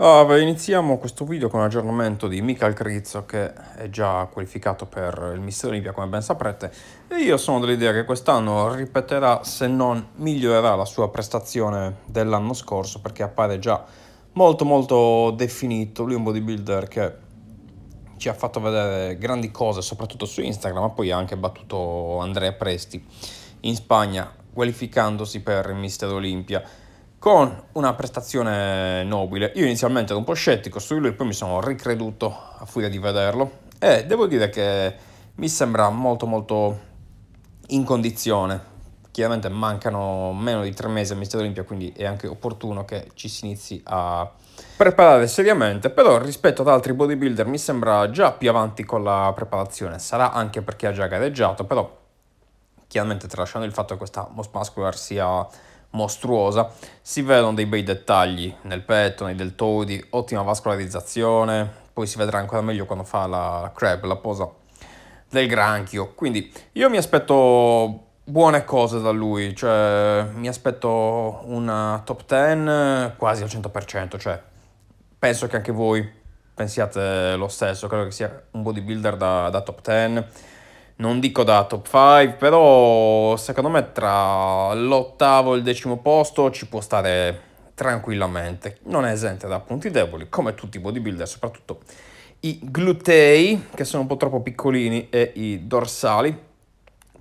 Allora, ah, iniziamo questo video con un aggiornamento di Michael Crizzo che è già qualificato per il Mister Olimpia come ben saprete e io sono dell'idea che quest'anno ripeterà se non migliorerà la sua prestazione dell'anno scorso perché appare già molto molto definito, lui è un bodybuilder che ci ha fatto vedere grandi cose soprattutto su Instagram ma poi ha anche battuto Andrea Presti in Spagna qualificandosi per il Mister Olimpia con una prestazione nobile. Io inizialmente ero un po' scettico su di lui, poi mi sono ricreduto a furia di vederlo e devo dire che mi sembra molto molto in condizione. Chiaramente mancano meno di tre mesi al Ministero Olimpia, quindi è anche opportuno che ci si inizi a preparare seriamente, però rispetto ad altri bodybuilder mi sembra già più avanti con la preparazione, sarà anche perché ha già gareggiato, però chiaramente tralasciando il fatto che questa Most Muscular sia mostruosa, si vedono dei bei dettagli nel petto, nei deltoidi, ottima vascolarizzazione, poi si vedrà ancora meglio quando fa la crab, la posa del granchio. Quindi io mi aspetto buone cose da lui, cioè mi aspetto una top 10 quasi al 100%, cioè penso che anche voi pensiate lo stesso, credo che sia un bodybuilder da, da top 10 non dico da top 5, però secondo me tra l'ottavo e il decimo posto ci può stare tranquillamente. Non è esente da punti deboli, come tutti i bodybuilder, soprattutto i glutei, che sono un po' troppo piccolini, e i dorsali,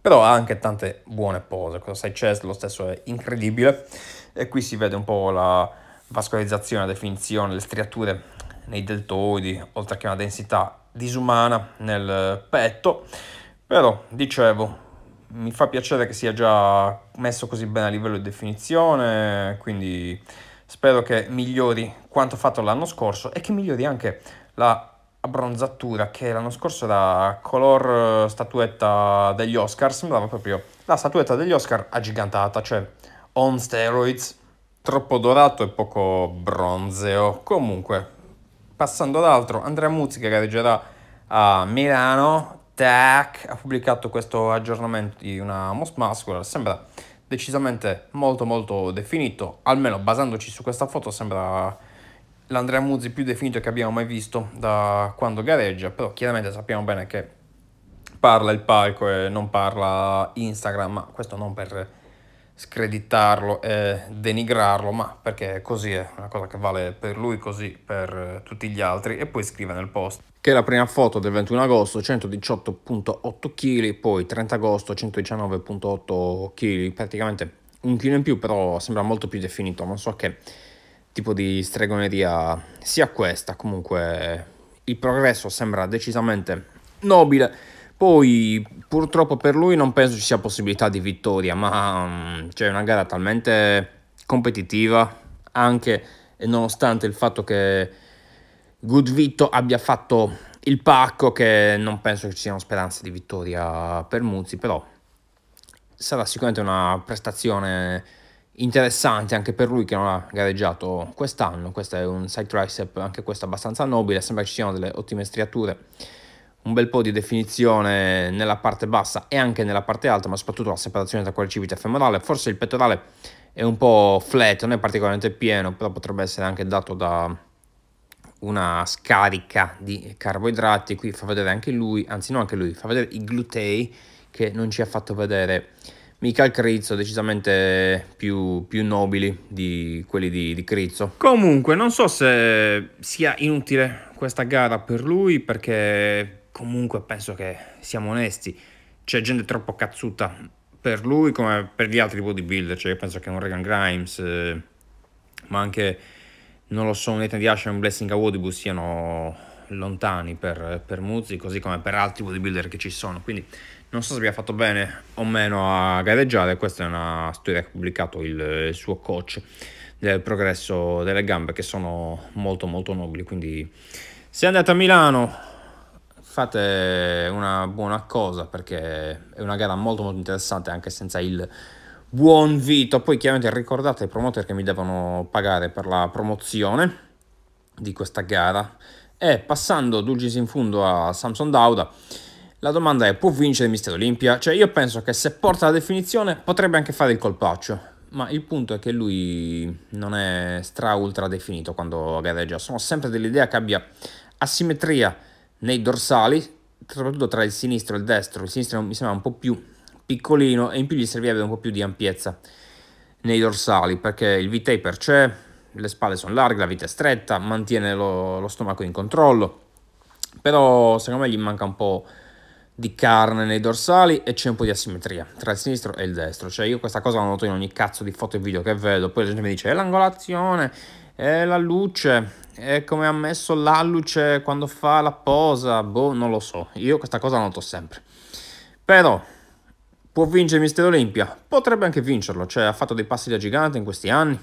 però ha anche tante buone pose. Cosa sai, chest lo stesso è incredibile, e qui si vede un po' la vascolarizzazione, la definizione, le striature nei deltoidi, oltre che una densità disumana nel petto però, dicevo, mi fa piacere che sia già messo così bene a livello di definizione, quindi spero che migliori quanto fatto l'anno scorso e che migliori anche la abbronzatura che l'anno scorso era color eh, statuetta degli Oscar, sembrava proprio la statuetta degli Oscar agigantata, cioè on steroids, troppo dorato e poco bronzeo. Comunque, passando ad altro, Andrea Muzzi che gareggerà a Milano Tech ha pubblicato questo aggiornamento di una Most Muscular, sembra decisamente molto molto definito, almeno basandoci su questa foto sembra l'Andrea Muzzi più definito che abbiamo mai visto da quando gareggia, però chiaramente sappiamo bene che parla il palco e non parla Instagram, ma questo non per screditarlo e denigrarlo, ma perché così è una cosa che vale per lui, così per eh, tutti gli altri, e poi scrive nel post che la prima foto del 21 agosto 118.8 kg, poi 30 agosto 119.8 kg, praticamente un chilo in più, però sembra molto più definito, non so che tipo di stregoneria sia questa, comunque il progresso sembra decisamente nobile poi purtroppo per lui non penso ci sia possibilità di vittoria, ma mm, c'è cioè, una gara talmente competitiva, anche nonostante il fatto che Goodvitto abbia fatto il pacco, che non penso che ci siano speranze di vittoria per Muzzi, però sarà sicuramente una prestazione interessante anche per lui che non ha gareggiato quest'anno. Questo è un side tricep, anche questo abbastanza nobile, sembra che ci siano delle ottime striature un bel po' di definizione nella parte bassa e anche nella parte alta, ma soprattutto la separazione tra quadricipite e femorale. Forse il pettorale è un po' flat, non è particolarmente pieno, però potrebbe essere anche dato da una scarica di carboidrati. Qui fa vedere anche lui, anzi no anche lui, fa vedere i glutei che non ci ha fatto vedere mica il Crizzo, decisamente più, più, nobili di quelli di, di Crizzo. Comunque, non so se sia inutile questa gara per lui perché comunque penso che siamo onesti, c'è gente troppo cazzuta per lui come per gli altri bodybuilder, cioè io penso che un Regan Grimes, eh, ma anche, non lo so, un Ethan Diash e un Blessing Awodibu siano lontani per, per Muzzi, così come per altri bodybuilder che ci sono, quindi non so se abbia fatto bene o meno a gareggiare, questa è una storia che ha pubblicato il, il suo coach del progresso delle gambe che sono molto molto nobili, quindi se andate a Milano fate una buona cosa perché è una gara molto molto interessante anche senza il buon Vito. Poi chiaramente ricordate i promoter che mi devono pagare per la promozione di questa gara. E passando Dulcis in fondo a Samson Dauda, la domanda è può vincere Mister Olimpia? Cioè io penso che se porta la definizione potrebbe anche fare il colpaccio. Ma il punto è che lui non è stra ultra definito quando gareggia. Sono sempre dell'idea che abbia asimmetria nei dorsali, soprattutto tra il sinistro e il destro. Il sinistro mi sembra un po' più piccolino e in più gli servirebbe un po' più di ampiezza nei dorsali perché il V-taper c'è, le spalle sono larghe, la vita è stretta, mantiene lo, lo, stomaco in controllo, però secondo me gli manca un po' di carne nei dorsali e c'è un po' di asimmetria tra il sinistro e il destro, cioè io questa cosa la noto in ogni cazzo di foto e video che vedo, poi la gente mi dice è l'angolazione, è eh, la luce, è come ha messo l'alluce quando fa la posa, boh, non lo so. Io questa cosa la noto sempre. Però può vincere Mister Olimpia, potrebbe anche vincerlo, cioè ha fatto dei passi da gigante in questi anni.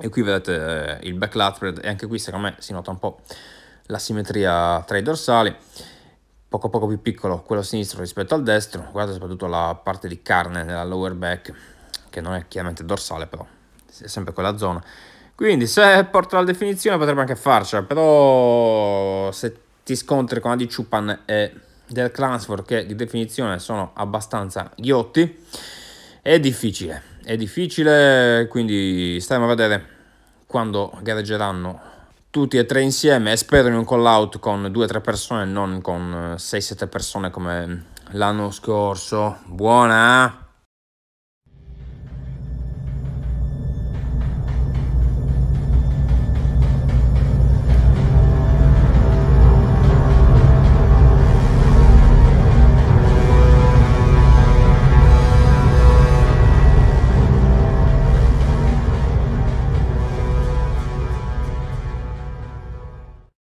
E qui vedete eh, il back lateral e anche qui secondo me si nota un po' la simmetria tra i dorsali. Poco poco più piccolo quello sinistro rispetto al destro, guardate soprattutto la parte di carne nella lower back, che non è chiaramente dorsale però, è sempre quella zona quindi se porto la definizione potrebbe anche farcela, però se ti scontri con Adi Chupan e del Clansford che di definizione sono abbastanza ghiotti, è difficile, è difficile, quindi stiamo a vedere quando gareggeranno tutti e tre insieme e spero in un call out con due o tre persone, non con 6-7 persone come l'anno scorso. Buona!